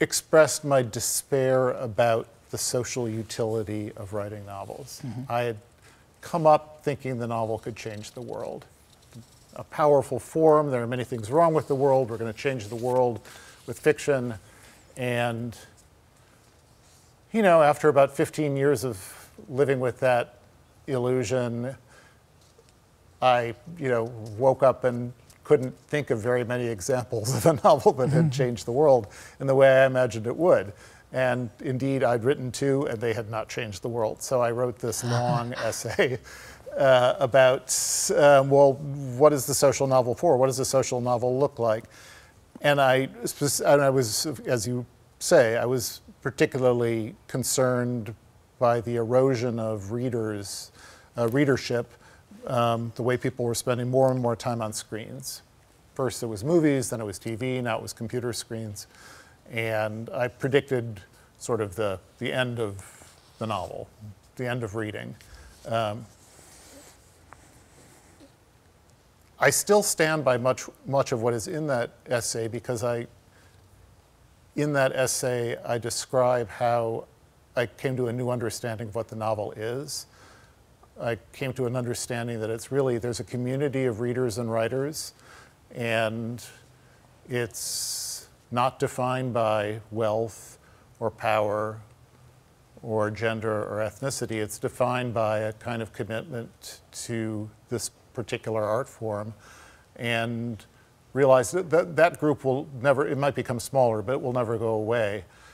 expressed my despair about the social utility of writing novels. Mm-hmm. I had come up thinking the novel could change the world. A powerful form, there are many things wrong with the world, we're going to change the world with fiction. And, you know, after about 15 years of living with that illusion, I, you know, woke up and couldn't think of very many examples of a novel that had mm-hmm. changed the world in the way I imagined it would. And indeed, I'd written two, and they had not changed the world. So I wrote this long essay uh, about, um, well, what is the social novel for? What does a social novel look like? And I, and I was, as you say, I was particularly concerned by the erosion of readers, uh, readership um, the way people were spending more and more time on screens. First it was movies, then it was TV, now it was computer screens. And I predicted sort of the, the end of the novel, the end of reading. Um, I still stand by much, much of what is in that essay because I, in that essay, I describe how I came to a new understanding of what the novel is. I came to an understanding that it's really, there's a community of readers and writers, and it's not defined by wealth or power or gender or ethnicity. It's defined by a kind of commitment to this particular art form. And realize that, that that group will never, it might become smaller, but it will never go away.